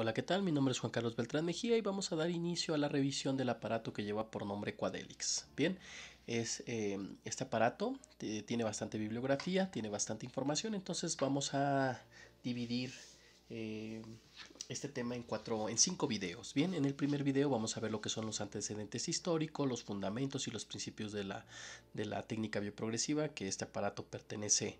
Hola, ¿qué tal? Mi nombre es Juan Carlos Beltrán Mejía y vamos a dar inicio a la revisión del aparato que lleva por nombre Quadelix. Bien, es, em, este aparato tiene bastante bibliografía, tiene bastante información, entonces vamos a dividir em, este tema en cuatro, en cinco videos. Bien, en el primer video vamos a ver lo que son los antecedentes históricos, los fundamentos y los principios de la, de la técnica bioprogresiva, que este aparato pertenece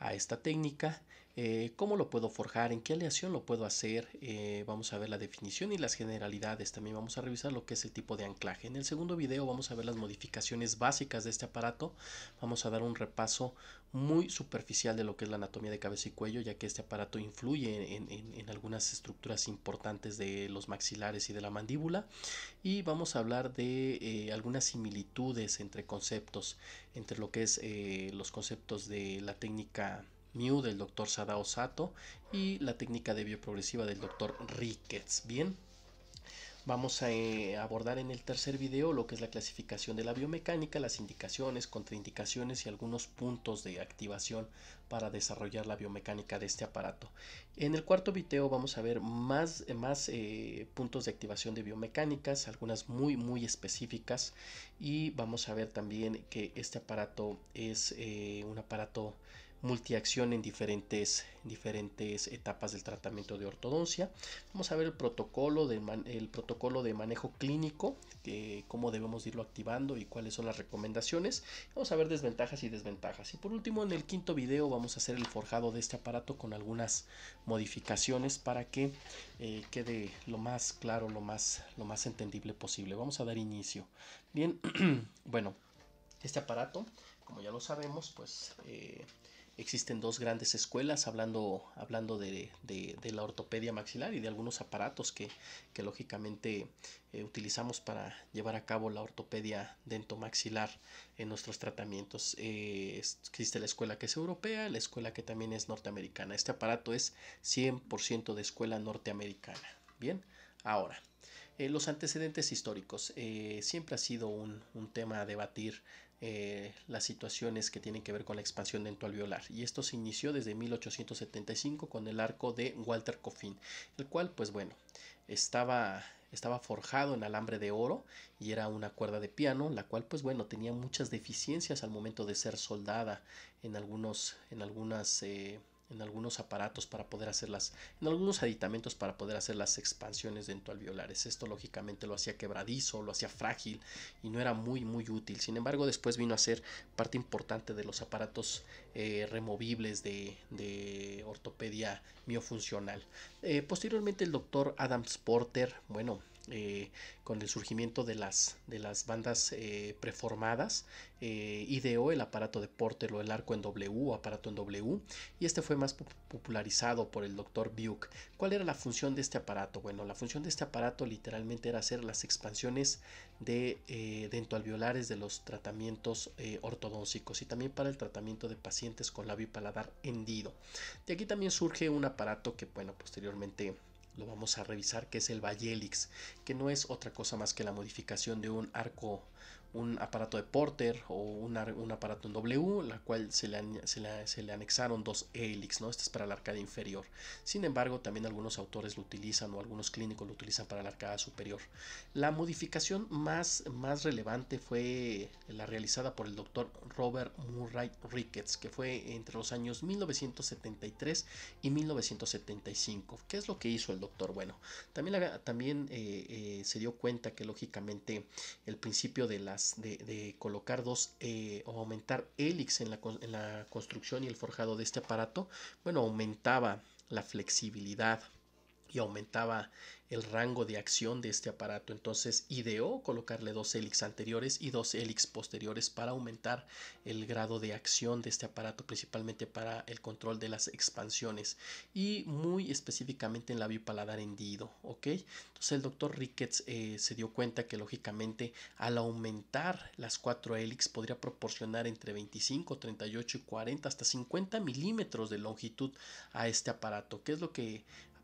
a esta técnica. Eh, ¿Cómo lo puedo forjar? ¿En qué aleación lo puedo hacer? Eh, vamos a ver la definición y las generalidades. También vamos a revisar lo que es el tipo de anclaje. En el segundo video vamos a ver las modificaciones básicas de este aparato. Vamos a dar un repaso muy superficial de lo que es la anatomía de cabeza y cuello, ya que este aparato influye en, algunas estructuras importantes de los maxilares y de la mandíbula. Y vamos a hablar de eh, algunas similitudes entre conceptos, entre lo que es los conceptos de la técnica Mew del doctor Sadao Sato y la técnica de bioprogresiva del doctor Ricketts. Bien, Vamos a eh, abordar en el tercer video lo que es la clasificación de la biomecánica, las indicaciones, contraindicaciones y algunos puntos de activación para desarrollar la biomecánica de este aparato. En el cuarto video vamos a ver más, más eh, puntos de activación de biomecánicas, algunas muy muy específicas y vamos a ver también que este aparato es eh, un aparato multiacción en diferentes, diferentes etapas del tratamiento de ortodoncia. Vamos a ver el protocolo de, protocolo de manejo clínico, cómo debemos irlo activando y cuáles son las recomendaciones. Vamos a ver desventajas y desventajas. Y por último, en el quinto video vamos a hacer el forjado de este aparato con algunas modificaciones para que eh, quede lo más claro, lo más, lo más entendible posible. Vamos a dar inicio. Bien, bueno, este aparato, como ya lo sabemos, pues... Eh, Existen dos grandes escuelas hablando, hablando de, la ortopedia maxilar y de algunos aparatos que, lógicamente eh, utilizamos para llevar a cabo la ortopedia dentomaxilar en nuestros tratamientos. Eh, existe la escuela que es europea, la escuela que también es norteamericana. Este aparato es 100% de escuela norteamericana. Bien, ahora. Eh, los antecedentes históricos. siempre ha sido un, un tema a debatir eh, las situaciones que tienen que ver con la expansión violar Y esto se inició desde 1875 con el arco de Walter Coffin, el cual, pues bueno, estaba estaba forjado en alambre de oro y era una cuerda de piano, la cual pues bueno tenía muchas deficiencias al momento de ser soldada en algunos en algunas eh, en algunos aparatos para poder hacerlas, en algunos aditamentos para poder hacer las expansiones dentoalveolares. Esto lógicamente lo hacía quebradizo, lo hacía frágil y no era muy muy útil. Sin embargo, después vino a ser parte importante de los aparatos eh, removibles de, de, ortopedia miofuncional. Eh, posteriormente el doctor Adams Porter, bueno, eh, con el surgimiento de las, de las bandas eh, preformadas, eh, ideó el aparato de Porter o el arco en W aparato en W, y este fue más popularizado por el doctor Buick. ¿Cuál era la función de este aparato? Bueno, la función de este aparato literalmente era hacer las expansiones de eh, dentoalveolares de los tratamientos ortodónticos y también para el tratamiento de pacientes con labio y paladar hendido. De aquí también surge un aparato que, bueno, posteriormente lo vamos a revisar, que es el vallelix que no es otra cosa más que la modificación de un arco un aparato de Porter o un, aparato en W, la cual se le, anexaron dos helix, ¿no? Esta es para la arcada inferior. Sin embargo, también algunos autores lo utilizan o algunos clínicos lo utilizan para la arcada superior. La modificación más, más relevante fue la realizada por el doctor Robert Murray Ricketts, que fue entre los años 1973 y 1975. ¿Qué es lo que hizo el doctor? Bueno, también, también eh, eh, se dio cuenta que lógicamente el principio de las de, colocar dos eh, o aumentar helix en la, en la construcción y el forjado de este aparato, bueno, aumentaba la flexibilidad y aumentaba el rango de acción de este aparato. Entonces ideó colocarle dos hélices anteriores y dos hélices posteriores para aumentar el grado de acción de este aparato, principalmente para el control de las expansiones y muy específicamente en la bipaladar hendido. ¿ok? Entonces el doctor Ricketts eh, se dio cuenta que lógicamente al aumentar las cuatro hélices podría proporcionar entre 25, 38 y 40 hasta 50 milímetros de longitud a este aparato, que es lo que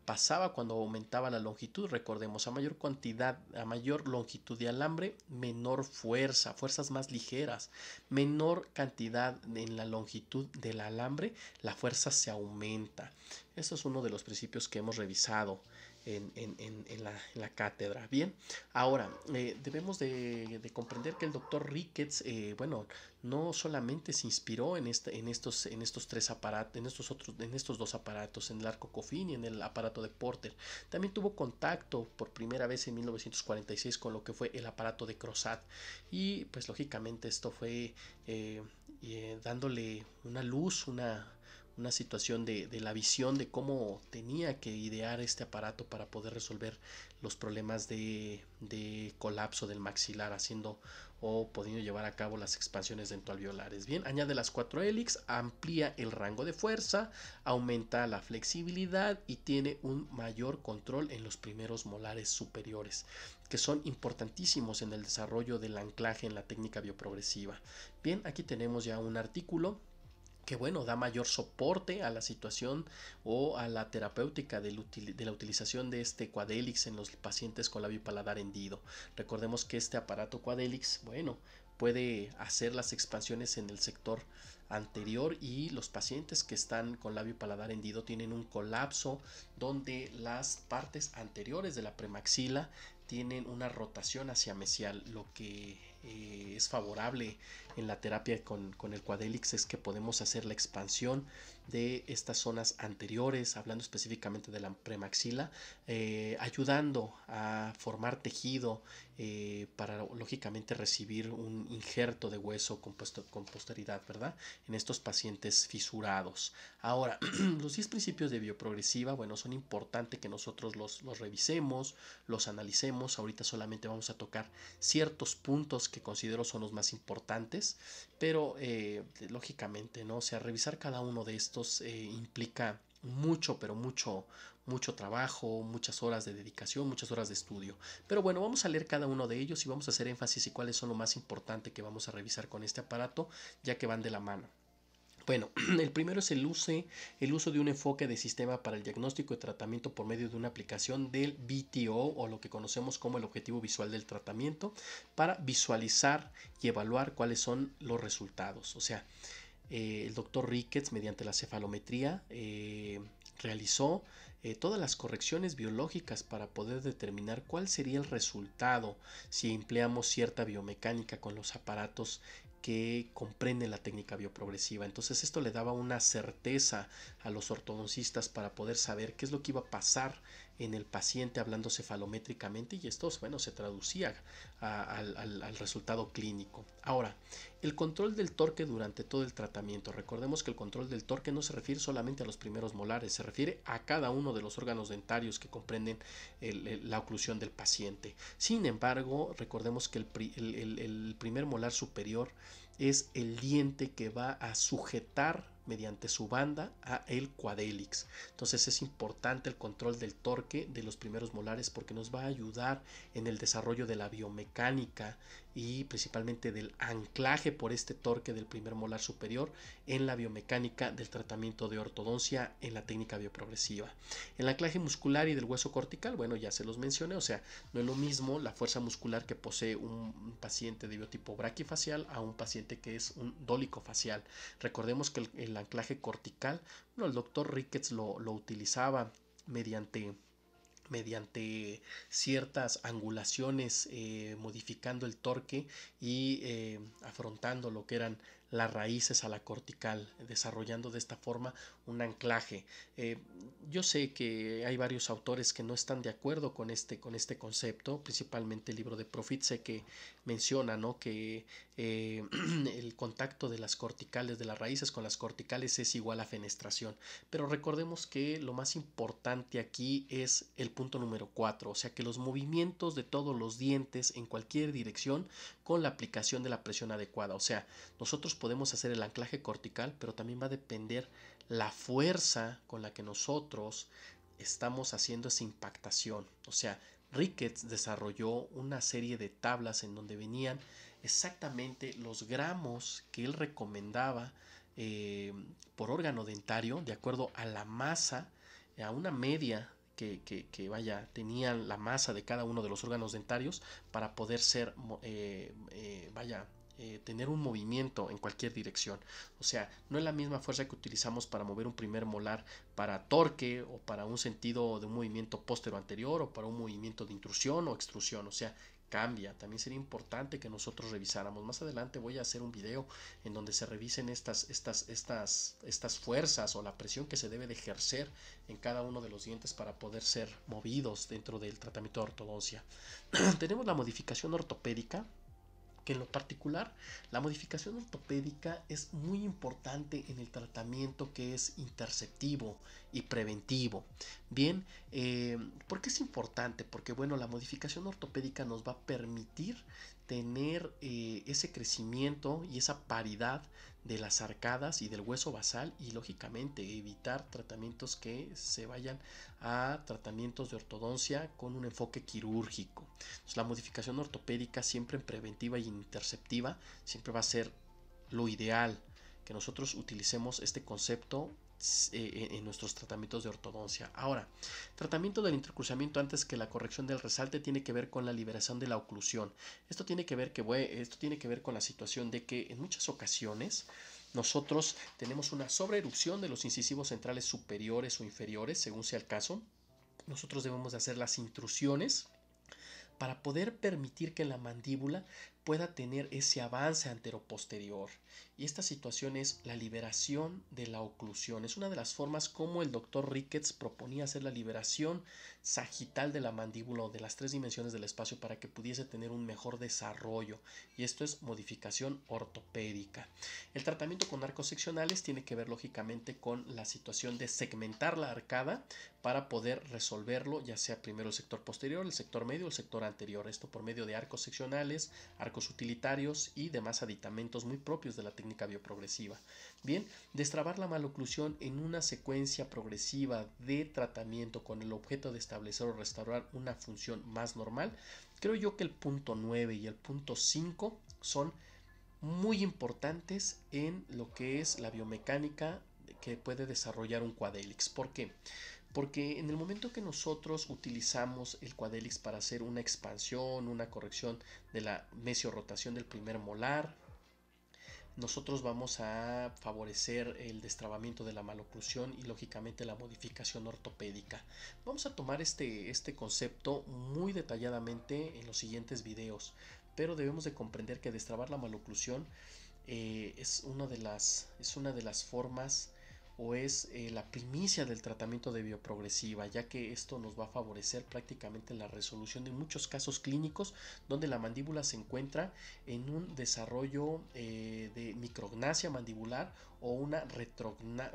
pasaba cuando aumentaba la longitud. Recordemos, a mayor cantidad, a mayor longitud de alambre, menor fuerza, fuerzas más ligeras, menor cantidad en la longitud del alambre, la fuerza se aumenta. Eso es uno de los principios que hemos revisado en, la, cátedra. Bien, ahora eh, debemos de, comprender que el doctor Ricketts, eh, bueno, no solamente se inspiró en, este, en, estos, en estos tres aparatos, en estos, otros, en estos dos aparatos, en el arco cofín y en el aparato de Porter. También tuvo contacto por primera vez en 1946 con lo que fue el aparato de Crozat. Y pues lógicamente esto fue eh, dándole una luz, una una situación de, la visión de cómo tenía que idear este aparato para poder resolver los problemas de, colapso del maxilar, haciendo o podiendo llevar a cabo las expansiones dentoalveolares. Bien, añade las cuatro helix, amplía el rango de fuerza, aumenta la flexibilidad y tiene un mayor control en los primeros molares superiores, que son importantísimos en el desarrollo del anclaje en la técnica bioprogresiva. Bien, aquí tenemos ya un artículo que bueno, da mayor soporte a la situación o a la terapéutica de la utilización de este Quadelix en los pacientes con labio paladar hendido. Recordemos que este aparato Quadelix, bueno, puede hacer las expansiones en el sector anterior y los pacientes que están con labio paladar hendido tienen un colapso donde las partes anteriores de la premaxila tienen una rotación hacia mesial, lo que eh, es favorable en la terapia con, el Quadelix es que podemos hacer la expansión de estas zonas anteriores, hablando específicamente de la premaxila, eh, ayudando a formar tejido eh, para lógicamente recibir un injerto de hueso con, posteridad, ¿verdad? En estos pacientes fisurados. Ahora, los 10 principios de bioprogresiva, bueno, son importantes que nosotros los, revisemos, los analicemos. Ahorita solamente vamos a tocar ciertos puntos que considero son los más importantes, pero eh, lógicamente, ¿no? O sea, revisar cada uno de estos eh, implica mucho, pero mucho, mucho trabajo, muchas horas de dedicación, muchas horas de estudio. Pero bueno, vamos a leer cada uno de ellos y vamos a hacer énfasis y cuáles son lo más importante que vamos a revisar con este aparato, ya que van de la mano. Bueno, el primero es el uso, el uso de un enfoque de sistema para el diagnóstico y tratamiento por medio de una aplicación del BTO o lo que conocemos como el objetivo visual del tratamiento para visualizar y evaluar cuáles son los resultados. O sea, eh, el doctor Ricketts mediante la cefalometría eh, realizó eh, todas las correcciones biológicas para poder determinar cuál sería el resultado si empleamos cierta biomecánica con los aparatos que comprende la técnica bioprogresiva. Entonces esto le daba una certeza a los ortodoncistas para poder saber qué es lo que iba a pasar en el paciente hablando cefalométricamente y esto, bueno, se traducía al, resultado clínico. Ahora, el control del torque durante todo el tratamiento. Recordemos que el control del torque no se refiere solamente a los primeros molares, se refiere a cada uno de los órganos dentarios que comprenden la oclusión del paciente. Sin embargo, recordemos que el primer molar superior es el diente que va a sujetar mediante su banda a el cuadélix Entonces es importante el control del torque de los primeros molares porque nos va a ayudar en el desarrollo de la biomecánica, y principalmente del anclaje por este torque del primer molar superior en la biomecánica del tratamiento de ortodoncia en la técnica bioprogresiva. El anclaje muscular y del hueso cortical, bueno, ya se los mencioné, o sea, no es lo mismo la fuerza muscular que posee un paciente de biotipo braquifacial a un paciente que es un dólico facial. Recordemos que el, anclaje cortical, bueno, el doctor Ricketts lo, lo utilizaba mediante mediante ciertas angulaciones, eh, modificando el torque y eh, afrontando lo que eran las raíces a la cortical, desarrollando de esta forma un anclaje. Eh, yo sé que hay varios autores que no están de acuerdo con este, con este concepto, principalmente el libro de sé que menciona ¿no? que eh, el contacto de las corticales, de las raíces con las corticales es igual a fenestración. Pero recordemos que lo más importante aquí es el punto número 4, o sea que los movimientos de todos los dientes en cualquier dirección con la aplicación de la presión adecuada, o sea, nosotros podemos hacer el anclaje cortical, pero también va a depender la fuerza con la que nosotros estamos haciendo esa impactación. O sea, Ricketts desarrolló una serie de tablas en donde venían exactamente los gramos que él recomendaba eh, por órgano dentario de acuerdo a la masa, a una media que, vaya, tenían la masa de cada uno de los órganos dentarios para poder ser, eh, eh, vaya, eh, tener un movimiento en cualquier dirección. O sea, no es la misma fuerza que utilizamos para mover un primer molar para torque o para un sentido de un movimiento póstero anterior o para un movimiento de intrusión o extrusión. O sea, cambia. También sería importante que nosotros revisáramos. Más adelante voy a hacer un video en donde se revisen estas, estas, estas, estas fuerzas o la presión que se debe de ejercer en cada uno de los dientes para poder ser movidos dentro del tratamiento de ortodoncia. Tenemos la modificación ortopédica que en lo particular la modificación ortopédica es muy importante en el tratamiento que es interceptivo y preventivo. Bien, eh, ¿por qué es importante? Porque bueno, la modificación ortopédica nos va a permitir tener eh, ese crecimiento y esa paridad de las arcadas y del hueso basal y lógicamente evitar tratamientos que se vayan a tratamientos de ortodoncia con un enfoque quirúrgico. la modificación ortopédica siempre en preventiva y interceptiva siempre va a ser lo ideal que nosotros utilicemos este concepto eh, en nuestros tratamientos de ortodoncia. Ahora, tratamiento del intercruzamiento antes que la corrección del resalte tiene que ver con la liberación de la oclusión. Esto tiene que ver, que, esto tiene que ver con la situación de que en muchas ocasiones nosotros tenemos una sobreerupción de los incisivos centrales superiores o inferiores, según sea el caso. Nosotros debemos de hacer las intrusiones para poder permitir que la mandíbula pueda tener ese avance anteroposterior. Y esta situación es la liberación de la oclusión. Es una de las formas como el doctor Ricketts proponía hacer la liberación sagital de la mandíbula o de las tres dimensiones del espacio para que pudiese tener un mejor desarrollo. Y esto es modificación ortopédica. El tratamiento con arcos seccionales tiene que ver lógicamente con la situación de segmentar la arcada para poder resolverlo, ya sea primero el sector posterior, el sector medio o el sector anterior. Esto por medio de arcos seccionales, arcos utilitarios y demás aditamentos muy propios de la técnica bioprogresiva. Bien, destrabar la maloclusión en una secuencia progresiva de tratamiento con el objeto de establecer o restaurar una función más normal. Creo yo que el punto 9 y el punto 5 son muy importantes en lo que es la biomecánica que puede desarrollar un quadelix, ¿Por qué? Porque en el momento que nosotros utilizamos el quadelix para hacer una expansión, una corrección de la mesiorotación del primer molar, nosotros vamos a favorecer el destrabamiento de la maloclusión y lógicamente la modificación ortopédica. Vamos a tomar este, este concepto muy detalladamente en los siguientes videos pero debemos de comprender que destrabar la maloclusión eh, es, una de las, es una de las formas o es eh, la primicia del tratamiento de bioprogresiva, ya que esto nos va a favorecer prácticamente la resolución de muchos casos clínicos donde la mandíbula se encuentra en un desarrollo eh, de micrognasia mandibular o una, retrogna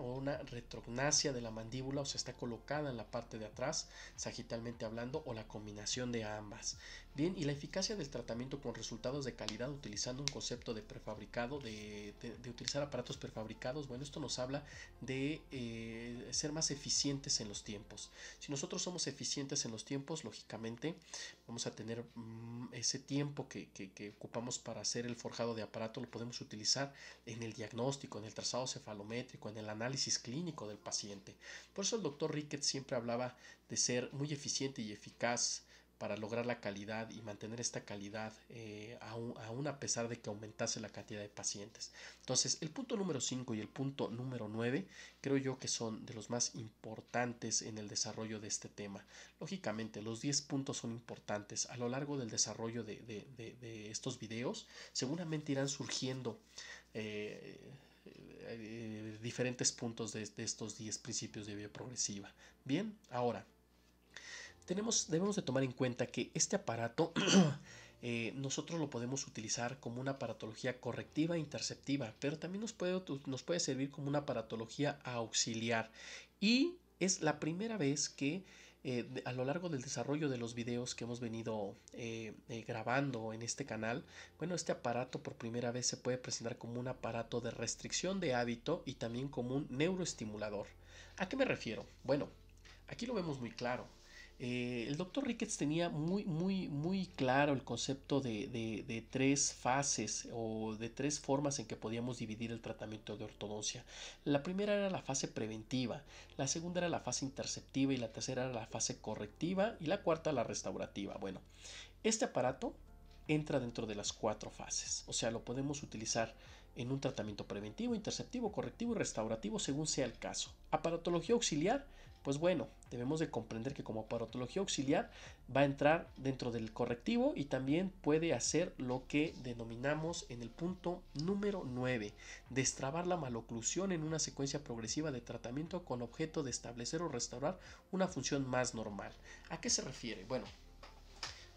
retrognasia de la mandíbula o sea, está colocada en la parte de atrás, sagitalmente hablando, o la combinación de ambas. Bien, y la eficacia del tratamiento con resultados de calidad utilizando un concepto de prefabricado, de, utilizar aparatos prefabricados, bueno, esto nos habla de eh, ser más eficientes en los tiempos. Si nosotros somos eficientes en los tiempos, lógicamente vamos a tener mm, ese tiempo que, ocupamos para hacer el forjado de aparato, lo podemos utilizar en el diagnóstico, en el trazamiento cefalométrico, en el análisis clínico del paciente. Por eso el doctor Ricketts siempre hablaba de ser muy eficiente y eficaz para lograr la calidad y mantener esta calidad eh, aún, a pesar de que aumentase la cantidad de pacientes. Entonces, el punto número 5 y el punto número 9 creo yo que son de los más importantes en el desarrollo de este tema. Lógicamente, los 10 puntos son importantes. A lo largo del desarrollo de, estos videos, seguramente irán surgiendo eh, eh, diferentes puntos de, estos 10 principios de progresiva Bien, ahora, tenemos, debemos de tomar en cuenta que este aparato eh, nosotros lo podemos utilizar como una aparatología correctiva e interceptiva, pero también nos puede, nos puede servir como una aparatología auxiliar. Y es la primera vez que eh, a lo largo del desarrollo de los videos que hemos venido eh, eh, grabando en este canal, bueno, este aparato por primera vez se puede presentar como un aparato de restricción de hábito y también como un neuroestimulador. ¿A qué me refiero? Bueno, aquí lo vemos muy claro. Eh, el doctor Ricketts tenía muy, muy, muy claro el concepto de, de, tres fases o de tres formas en que podíamos dividir el tratamiento de ortodoncia. La primera era la fase preventiva, la segunda era la fase interceptiva y la tercera era la fase correctiva y la cuarta la restaurativa. Bueno, este aparato entra dentro de las cuatro fases, o sea, lo podemos utilizar en un tratamiento preventivo, interceptivo, correctivo y restaurativo según sea el caso. Aparatología auxiliar pues bueno, debemos de comprender que como parotología auxiliar va a entrar dentro del correctivo y también puede hacer lo que denominamos en el punto número 9, destrabar la maloclusión en una secuencia progresiva de tratamiento con objeto de establecer o restaurar una función más normal. ¿A qué se refiere? Bueno,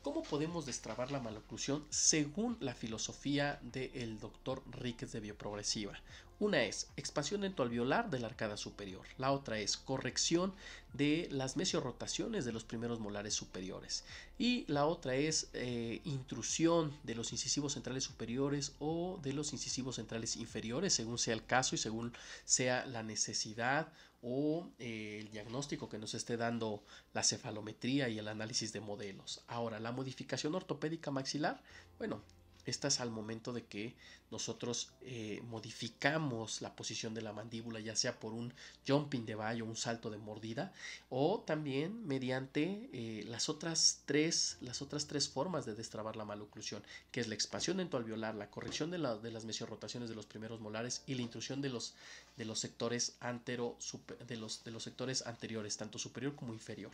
¿Cómo podemos destrabar la maloclusión según la filosofía del doctor Ríquez de Bioprogresiva? Una es expansión alveolar de la arcada superior, la otra es corrección de las mesiorrotaciones de los primeros molares superiores y la otra es eh, intrusión de los incisivos centrales superiores o de los incisivos centrales inferiores, según sea el caso y según sea la necesidad o eh, el diagnóstico que nos esté dando la cefalometría y el análisis de modelos. Ahora, la modificación ortopédica maxilar, bueno, esta es al momento de que nosotros eh, modificamos la posición de la mandíbula, ya sea por un jumping de o un salto de mordida, o también mediante eh, las, otras tres, las otras tres formas de destrabar la maloclusión, que es la expansión alveolar, la corrección de las mesiorrotaciones de los primeros molares y la intrusión de los de los sectores de, los, de los sectores anteriores, tanto superior como inferior.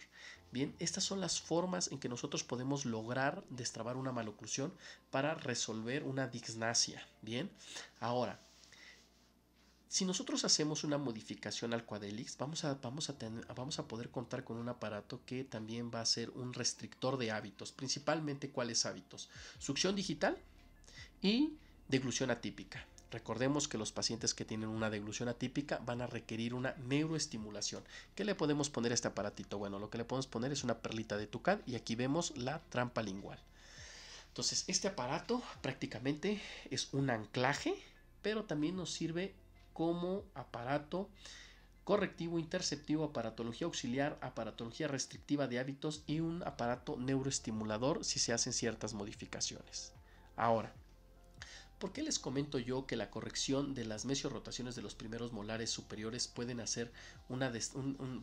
Bien, estas son las formas en que nosotros podemos lograr destrabar una maloclusión para resolver una dignasia. Bien, ahora, si nosotros hacemos una modificación al Quadelix, vamos a, vamos, a vamos a, poder contar con un aparato que también va a ser un restrictor de hábitos, principalmente cuáles hábitos. Succión digital y deglución atípica. Recordemos que los pacientes que tienen una deglución atípica van a requerir una neuroestimulación. ¿Qué le podemos poner a este aparatito? Bueno, lo que le podemos poner es una perlita de tucán y aquí vemos la trampa lingual. Entonces, este aparato prácticamente es un anclaje, pero también nos sirve como aparato correctivo, interceptivo, aparatología auxiliar, aparatología restrictiva de hábitos y un aparato neuroestimulador si se hacen ciertas modificaciones. Ahora, ¿Por qué les comento yo que la corrección de las mesiorotaciones de los primeros molares superiores pueden hacer una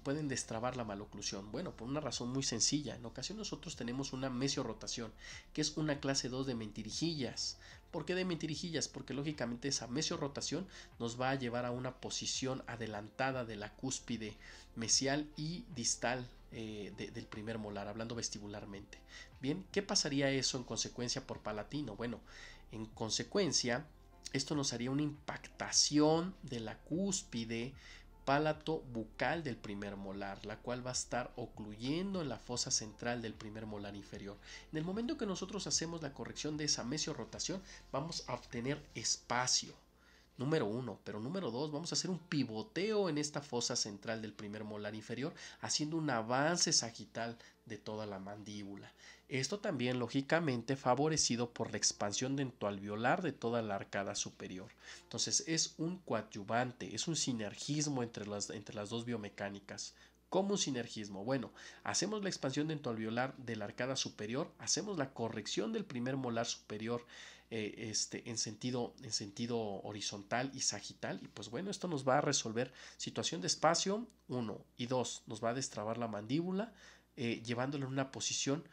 pueden destrabar la maloclusión? Bueno, por una razón muy sencilla. En ocasión nosotros tenemos una mesiorrotación, que es una clase 2 de mentirijillas. ¿Por qué de mentirijillas? Porque lógicamente esa mesiorrotación nos va a llevar a una posición adelantada de la cúspide mesial y distal eh, del primer molar, hablando vestibularmente. Bien, ¿qué pasaría eso en consecuencia por palatino? Bueno, en consecuencia, esto nos haría una impactación de la cúspide palato bucal del primer molar, la cual va a estar ocluyendo la fosa central del primer molar inferior. En el momento que nosotros hacemos la corrección de esa rotación, vamos a obtener espacio. Número uno. Pero número dos, vamos a hacer un pivoteo en esta fosa central del primer molar inferior, haciendo un avance sagital de toda la mandíbula. Esto también, lógicamente, favorecido por la expansión dentoalveolar de toda la arcada superior. Entonces, es un coadyuvante, es un sinergismo entre las, entre las dos biomecánicas. ¿Cómo un sinergismo? Bueno, hacemos la expansión dentoalveolar de la arcada superior, hacemos la corrección del primer molar superior eh, este, en, sentido, en sentido horizontal y sagital. Y pues bueno, esto nos va a resolver situación de espacio, uno, y dos, nos va a destrabar la mandíbula, eh, llevándola en una posición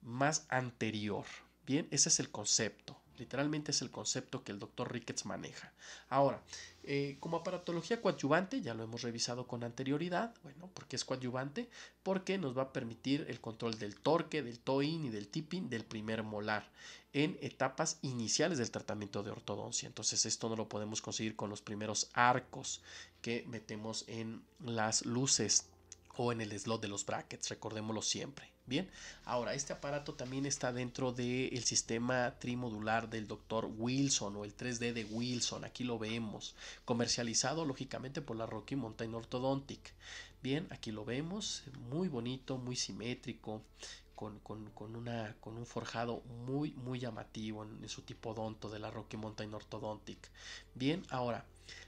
más anterior. Bien, ese es el concepto. Literalmente es el concepto que el doctor Ricketts maneja. Ahora, eh, como aparatología coadyuvante, ya lo hemos revisado con anterioridad, bueno, porque es coadyuvante, porque nos va a permitir el control del torque, del toin y del tipping del primer molar en etapas iniciales del tratamiento de ortodoncia. Entonces esto no lo podemos conseguir con los primeros arcos que metemos en las luces o en el slot de los brackets, recordémoslo siempre. Bien, ahora este aparato también está dentro del sistema trimodular del doctor Wilson o el 3D de Wilson, aquí lo vemos, comercializado lógicamente por la Rocky Mountain Orthodontic. Bien, aquí lo vemos, muy bonito, muy simétrico, con, una, con un forjado muy, muy llamativo en, su tipo donto de la Rocky Mountain Orthodontic. Bien, ahora,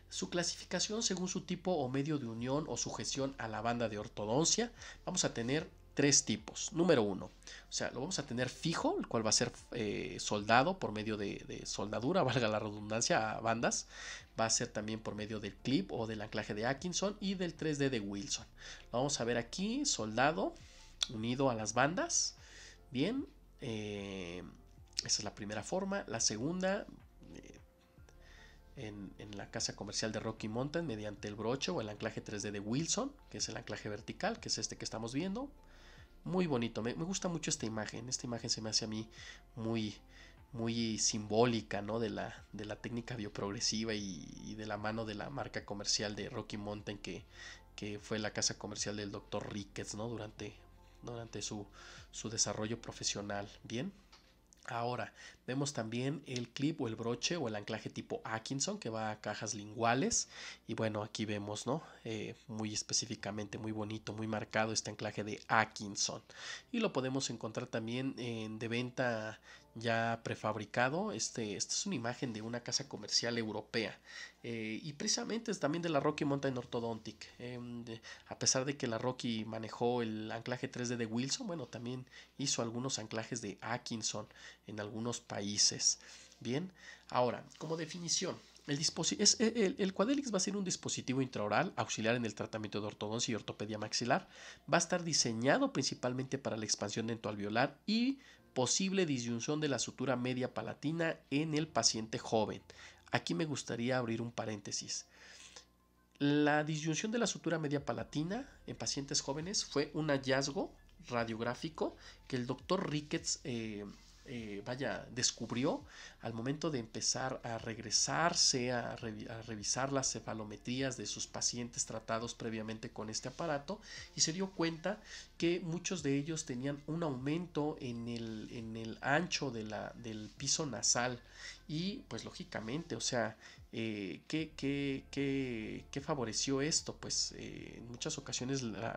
su clasificación según su tipo o medio de unión o sujeción a la banda de ortodoncia, vamos a tener tres tipos. Número uno, o sea, lo vamos a tener fijo, el cual va a ser eh, soldado por medio de, soldadura, valga la redundancia, a bandas. Va a ser también por medio del clip o del anclaje de Atkinson y del 3D de Wilson. Lo vamos a ver aquí, soldado, unido a las bandas. Bien, eh, esa es la primera forma. La segunda, eh, en, en, la casa comercial de Rocky Mountain mediante el broche o el anclaje 3D de Wilson, que es el anclaje vertical, que es este que estamos viendo muy bonito. Me, me, gusta mucho esta imagen. Esta imagen se me hace a mí muy, muy simbólica, De la, de la técnica bioprogresiva y, de la mano de la marca comercial de Rocky Mountain, que, fue la casa comercial del doctor Ricketts, ¿no? Durante, durante su, su desarrollo profesional. Bien. Ahora, vemos también el clip o el broche o el anclaje tipo Atkinson que va a cajas linguales. Y bueno, aquí vemos, ¿no? Eh, muy específicamente, muy bonito, muy marcado este anclaje de Atkinson. Y lo podemos encontrar también en, de venta ya prefabricado. Este, esta es una imagen de una casa comercial europea eh, y precisamente es también de la Rocky Mountain Orthodontic. Em, a pesar de que la Rocky manejó el anclaje 3D de Wilson, bueno, también hizo algunos anclajes de Atkinson en algunos países. Bien, ahora, como definición, el, es, e, el, va a ser un dispositivo intraoral auxiliar en el tratamiento de ortodoncia y ortopedia maxilar. Va a estar diseñado principalmente para la expansión dentoalveolar y posible disyunción de la sutura media palatina en el paciente joven. Aquí me gustaría abrir un paréntesis. La disyunción de la sutura media palatina en pacientes jóvenes fue un hallazgo radiográfico que el doctor Ricketts eh, eh, vaya, descubrió al momento de empezar a regresarse a, revisar las cefalometrías de sus pacientes tratados previamente con este aparato y se dio cuenta que muchos de ellos tenían un aumento en el, en el ancho de la, del piso nasal y pues lógicamente, o sea, eh, ¿qué, favoreció esto? Pues eh, en muchas ocasiones la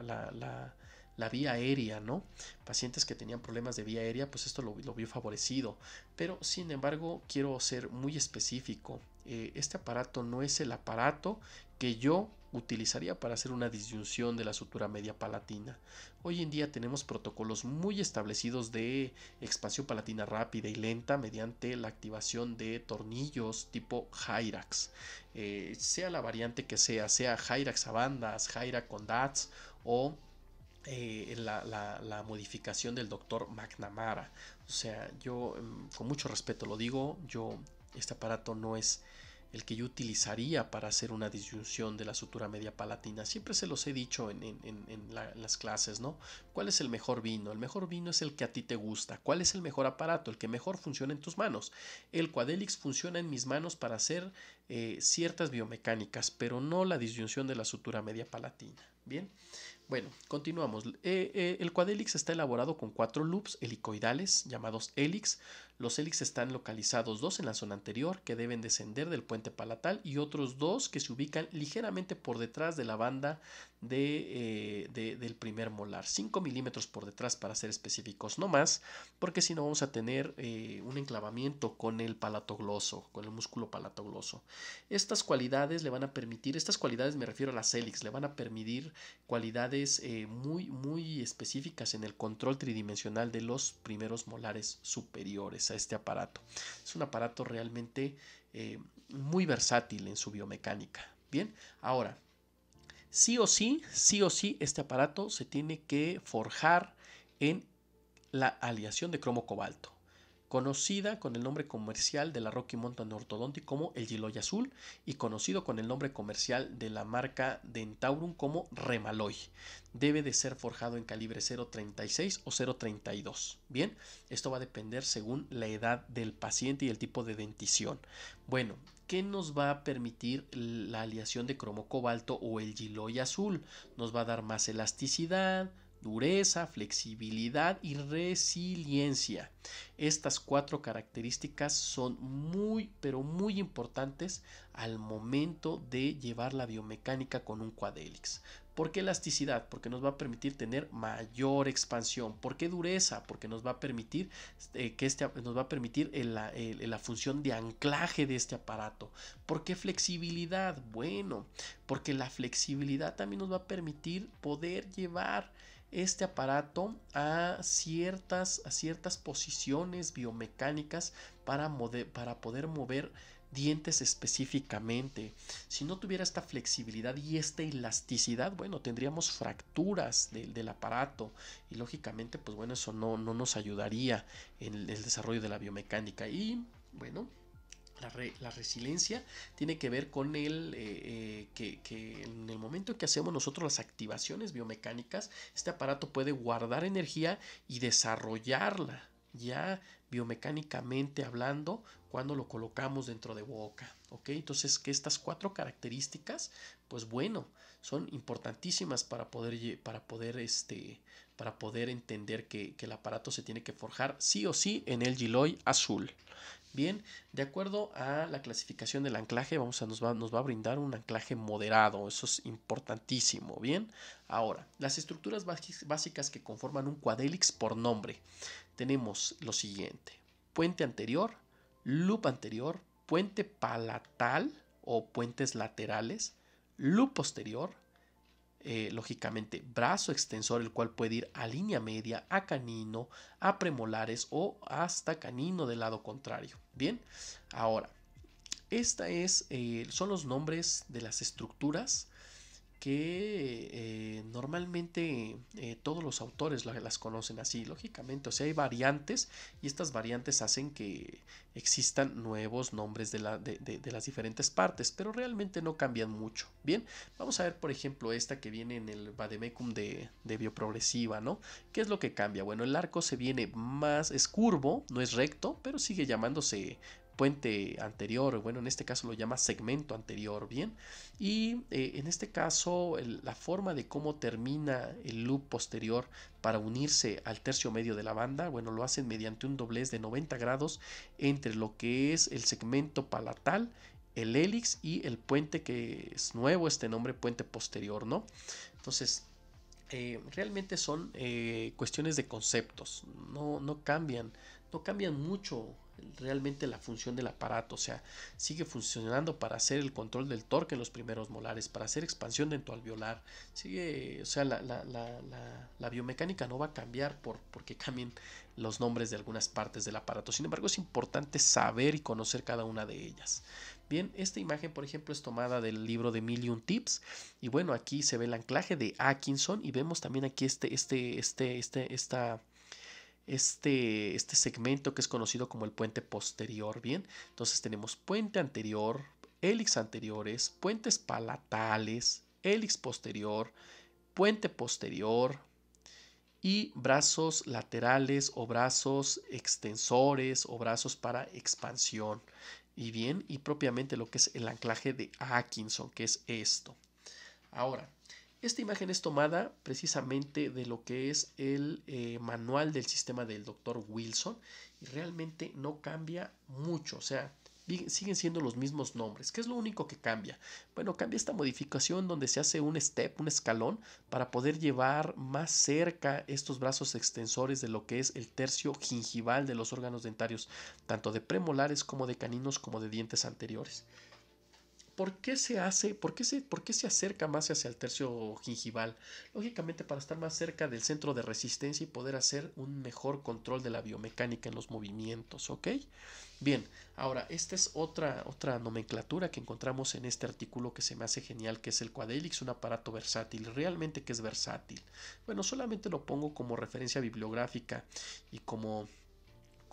la vía aérea, ¿no? Pacientes que tenían problemas de vía aérea, pues esto lo, vio favorecido. Pero sin embargo, quiero ser muy específico. Eh, este aparato no es el aparato que yo utilizaría para hacer una disyunción de la sutura media palatina. Hoy en día tenemos protocolos muy establecidos de expansión palatina rápida y lenta mediante la activación de tornillos tipo Hyrax. Eh, sea la variante que sea, sea Hyrax a bandas, Hyrax con DATS o eh, la, modificación del doctor McNamara. O sea, yo em, con mucho respeto lo digo, yo este aparato no es el que yo utilizaría para hacer una disyunción de la sutura media palatina. Siempre se los he dicho en, las clases, ¿no? ¿Cuál es el mejor vino? El mejor vino es el que a ti te gusta. ¿Cuál es el mejor aparato? El que mejor funciona en tus manos. El Quadelix funciona en mis manos para hacer eh, ciertas biomecánicas, pero no la disyunción de la sutura media palatina. Bien, bueno, continuamos. Eh, eh, el cuadélix está elaborado con cuatro loops helicoidales llamados helix, los hélix están localizados dos en la zona anterior que deben descender del puente palatal y otros dos que se ubican ligeramente por detrás de la banda de, eh, del primer molar, 5 milímetros por detrás para ser específicos, no más, porque si no vamos a tener eh, un enclavamiento con el palatogloso, con el músculo palatogloso. Estas cualidades le van a permitir, estas cualidades me refiero a las hélix, le van a permitir cualidades eh, muy, muy específicas en el control tridimensional de los primeros molares superiores a este aparato. Es un aparato realmente eh, muy versátil en su biomecánica. Bien, ahora, sí o sí, sí o sí, este aparato se tiene que forjar en la aleación de cromo cobalto conocida con el nombre comercial de la Rocky Mountain Orthodontic como el Giloy Azul y conocido con el nombre comercial de la marca Dentaurum como Remaloy. Debe de ser forjado en calibre 0.36 o 0.32. Bien, esto va a depender según la edad del paciente y el tipo de dentición. Bueno, ¿qué nos va a permitir la aleación de cromo cobalto o el Giloy Azul? Nos va a dar más elasticidad, dureza, flexibilidad y resiliencia. Estas cuatro características son muy, pero muy importantes al momento de llevar la biomecánica con un quadélix. ¿Por qué elasticidad? Porque nos va a permitir tener mayor expansión. ¿Por qué dureza? Porque nos va a permitir, eh, que este, nos va a permitir la función de anclaje de este aparato. ¿Por qué flexibilidad? Bueno, porque la flexibilidad también nos va a permitir poder llevar este aparato a ciertas, a ciertas posiciones biomecánicas para, para poder mover dientes específicamente. Si no tuviera esta flexibilidad y esta elasticidad, bueno, tendríamos fracturas del aparato y lógicamente, pues bueno, eso no, no nos ayudaría en el desarrollo de la biomecánica. Y bueno, la, resiliencia tiene que ver con el eh, eh, que, en el momento que hacemos nosotros las activaciones biomecánicas, este aparato puede guardar energía y desarrollarla ya biomecánicamente hablando cuando lo colocamos dentro de boca. ¿ok? Entonces que estas cuatro características, pues bueno, son importantísimas para poder, para poder, este, para poder entender que, el aparato se tiene que forjar sí o sí en el Giloy azul. Bien, de acuerdo a la clasificación del anclaje, vamos a, nos, va, nos va a brindar un anclaje moderado, eso es importantísimo. Bien, ahora, las estructuras básicas que conforman un cuadélix por nombre, tenemos lo siguiente, puente anterior, loop anterior, puente palatal o puentes laterales, loop posterior, eh, lógicamente brazo extensor, el cual puede ir a línea media, a canino, a premolares o hasta canino del lado contrario. Bien, ahora, esta es, eh, son los nombres de las estructuras que eh, normalmente eh, todos los autores las conocen así, lógicamente. O sea, hay variantes y estas variantes hacen que existan nuevos nombres de, las diferentes partes, pero realmente no cambian mucho. Bien, vamos a ver, por ejemplo, esta que viene en el Bademecum de, de bioprogresiva, ¿no? ¿Qué es lo que cambia? Bueno, el arco se viene más, es curvo, no es recto, pero sigue llamándose puente anterior, bueno, en este caso lo llama segmento anterior, ¿bien? Y eh, en este caso la forma de cómo termina el loop posterior para unirse al tercio medio de la banda, bueno, lo hacen mediante un doblez de 90 grados entre lo que es el segmento palatal el hélix y el puente que es nuevo este nombre puente posterior no entonces eh, realmente son eh, cuestiones de conceptos no, no cambian no cambian mucho realmente la función del aparato, o sea, sigue funcionando para hacer el control del torque en los primeros molares, para hacer expansión dentro al sigue, o sea, la, biomecánica no va a cambiar por, porque cambien los nombres de algunas partes del aparato, sin embargo es importante saber y conocer cada una de ellas. Bien, esta imagen, por ejemplo, es tomada del libro de Million Tips. Y bueno, aquí se ve el anclaje de Atkinson. Y vemos también aquí este, este, este, este, esta, este, este segmento que es conocido como el puente posterior, ¿bien? Entonces tenemos puente anterior, hélix anteriores, puentes palatales, hélix posterior, puente posterior y brazos laterales o brazos extensores o brazos para expansión. Y bien, y propiamente lo que es el anclaje de Atkinson, que es esto. Ahora, esta imagen es tomada precisamente de lo que es el eh, manual del sistema del doctor Wilson y realmente no cambia mucho, o sea, siguen siendo los mismos nombres. ¿Qué es lo único que cambia? Bueno, cambia esta modificación donde se hace un step, un escalón, para poder llevar más cerca estos brazos extensores de lo que es el tercio gingival de los órganos dentarios, tanto de premolares como de caninos como de dientes anteriores. ¿por qué se hace, por qué se, por qué se acerca más hacia el tercio gingival? Lógicamente para estar más cerca del centro de resistencia y poder hacer un mejor control de la biomecánica en los movimientos, ¿ok? Bien, ahora, esta es otra, otra nomenclatura que encontramos en este artículo que se me hace genial, que es el Quadelix, un aparato versátil, realmente que es versátil. Bueno, solamente lo pongo como referencia bibliográfica y como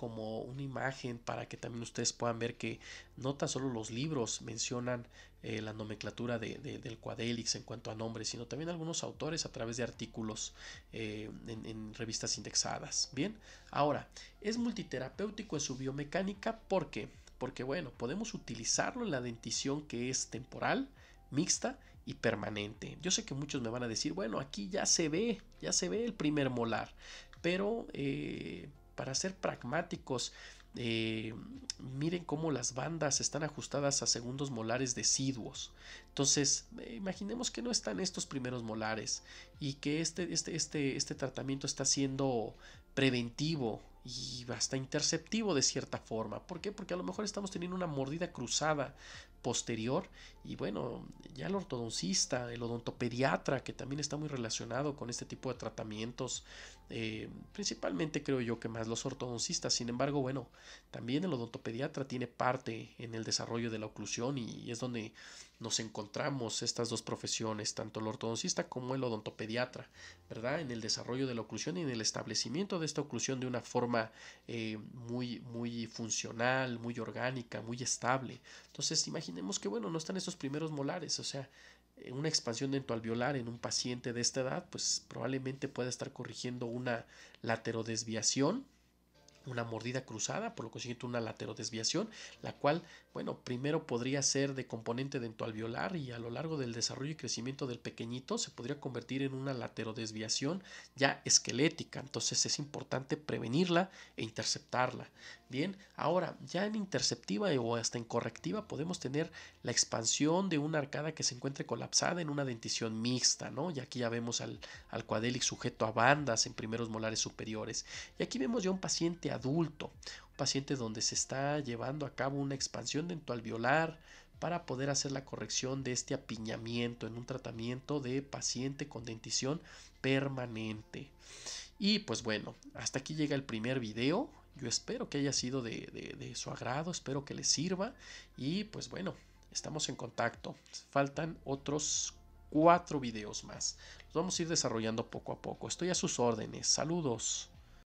como una imagen para que también ustedes puedan ver que no tan solo los libros mencionan eh, la nomenclatura del Quadelix en cuanto a nombres, sino también algunos autores a través de artículos eh, en, revistas indexadas. Bien, ahora, es multiterapéutico en su biomecánica porque, porque bueno, podemos utilizarlo en la dentición que es temporal, mixta y permanente. Yo sé que muchos me van a decir, bueno, aquí ya se ve, ya se ve el primer molar, pero eh, para ser pragmáticos, eh, miren cómo las bandas están ajustadas a segundos molares deciduos. Entonces, eh, imaginemos que no están estos primeros molares y que este, este, este, este tratamiento está siendo preventivo y hasta interceptivo de cierta forma. ¿Por qué? Porque a lo mejor estamos teniendo una mordida cruzada posterior y bueno, ya el ortodoncista, el odontopediatra, que también está muy relacionado con este tipo de tratamientos, eh, principalmente creo yo que más los ortodoncistas. Sin embargo, bueno, también el odontopediatra tiene parte en el desarrollo de la oclusión y es donde nos encontramos estas dos profesiones, tanto el ortodoncista como el odontopediatra, ¿verdad? En el desarrollo de la oclusión y en el establecimiento de esta oclusión de una forma eh, muy, muy funcional, muy orgánica, muy estable. Entonces, imaginemos que, bueno, no están esos primeros molares, o sea, una expansión alveolar en un paciente de esta edad, pues probablemente pueda estar corrigiendo una laterodesviación una mordida cruzada, por lo consiguiente una laterodesviación, la cual, bueno, primero podría ser de componente dentoalveolar y a lo largo del desarrollo y crecimiento del pequeñito se podría convertir en una laterodesviación ya esquelética, entonces es importante prevenirla e interceptarla. Bien, ahora ya en interceptiva o hasta en correctiva podemos tener la expansión de una arcada que se encuentre colapsada en una dentición mixta, ¿no? Y aquí ya vemos al, al cuadélix sujeto a bandas en primeros molares superiores. Y aquí vemos ya un paciente adulto, un paciente donde se está llevando a cabo una expansión dental violar para poder hacer la corrección de este apiñamiento en un tratamiento de paciente con dentición permanente. Y pues bueno, hasta aquí llega el primer video. Yo espero que haya sido de, su agrado, espero que les sirva. Y pues bueno, estamos en contacto. Faltan otros cuatro videos más. Los vamos a ir desarrollando poco a poco. Estoy a sus órdenes. Saludos.